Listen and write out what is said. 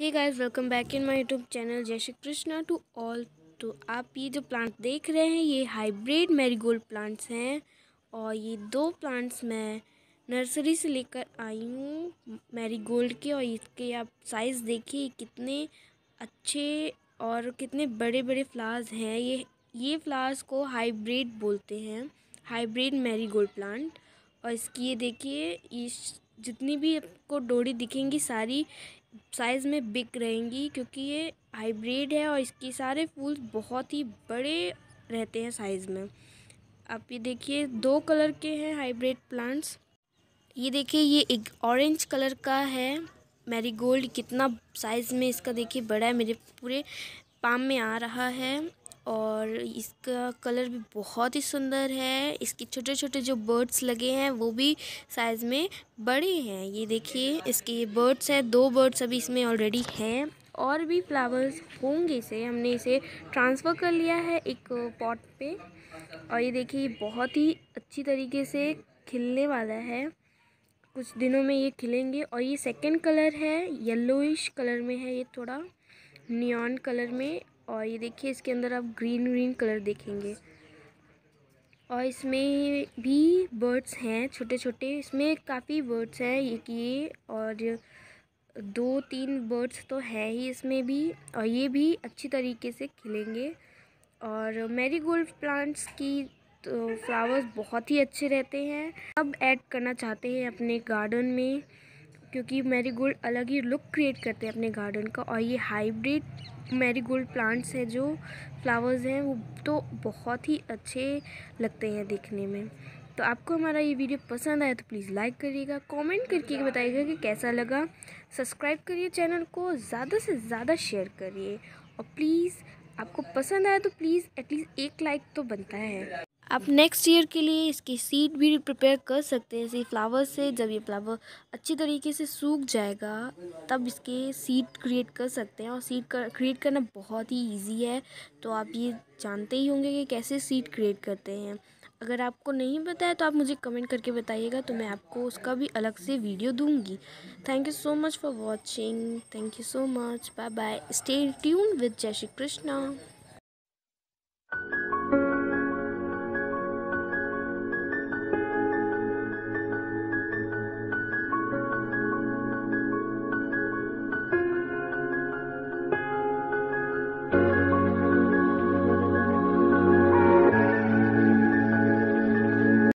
hey guys welcome back in my YouTube channel जय Shri Krishna to all तो आप ये जो प्लांट देख रहे हैं ये हाइब्रिड मैरीगोल्ड प्लांट्स हैं और ये दो प्लांट्स मैं नर्सरी से लेकर आई हूँ मैरीगोल्ड के और इसके आप साइज़ देखिए कितने अच्छे और कितने बड़े बड़े फ्लावर्स हैं ये ये फ्लावर्स को हाइब्रिड बोलते हैं हाइब्रिड मैरीगोल्ड प्लांट और इसकी ये देखिए इस जितनी भी आपको डोरी दिखेंगी सारी साइज़ में बिग रहेंगी क्योंकि ये हाइब्रिड है और इसके सारे फूल बहुत ही बड़े रहते हैं साइज़ में आप ये देखिए दो कलर के हैं हाइब्रिड प्लांट्स ये देखिए ये एक ऑरेंज कलर का है मैरी गोल्ड कितना साइज़ में इसका देखिए बड़ा है मेरे पूरे पाम में आ रहा है और इसका कलर भी बहुत ही सुंदर है इसके छोटे छोटे जो बर्ड्स लगे हैं वो भी साइज़ में बड़े हैं ये देखिए इसके ये बर्ड्स हैं दो बर्ड्स अभी इसमें ऑलरेडी हैं और भी फ्लावर्स होंगे इसे हमने इसे ट्रांसफ़र कर लिया है एक पॉट पे और ये देखिए बहुत ही अच्छी तरीके से खिलने वाला है कुछ दिनों में ये खिलेंगे और ये सेकेंड कलर है येलोइश कलर में है ये थोड़ा नियॉन कलर में और ये देखिए इसके अंदर आप ग्रीन ग्रीन कलर देखेंगे और इसमें भी बर्ड्स हैं छोटे छोटे इसमें काफ़ी बर्ड्स हैं ये कि और दो तीन बर्ड्स तो है ही इसमें भी और ये भी अच्छी तरीके से खिलेंगे और मेरी गोल्ड प्लांट्स की तो फ्लावर्स बहुत ही अच्छे रहते हैं अब ऐड करना चाहते हैं अपने गार्डन में क्योंकि मेरी गोल्ड अलग ही लुक क्रिएट करते हैं अपने गार्डन का और ये हाइब्रिड मैरीगोल्ड प्लांट्स है जो फ्लावर्स हैं वो तो बहुत ही अच्छे लगते हैं देखने में तो आपको हमारा ये वीडियो पसंद आया तो प्लीज़ लाइक करिएगा कमेंट करके बताइएगा कि कैसा लगा सब्सक्राइब करिए चैनल को ज़्यादा से ज़्यादा शेयर करिए और प्लीज़ आपको पसंद आया तो प्लीज़ एटलीस्ट एक लाइक तो बनता है आप नेक्स्ट ईयर के लिए इसकी सीड भी प्रिपेयर कर सकते हैं इसी फ्लावर से जब ये फ्लावर अच्छी तरीके से सूख जाएगा तब इसके सीड क्रिएट कर सकते हैं और सीड कर, क्रिएट करना बहुत ही इजी है तो आप ये जानते ही होंगे कि कैसे सीड क्रिएट करते हैं अगर आपको नहीं पता है तो आप मुझे कमेंट करके बताइएगा तो मैं आपको उसका भी अलग से वीडियो दूँगी thank you so much for watching thank you so much bye bye stay tuned with जय श्री कृष्णा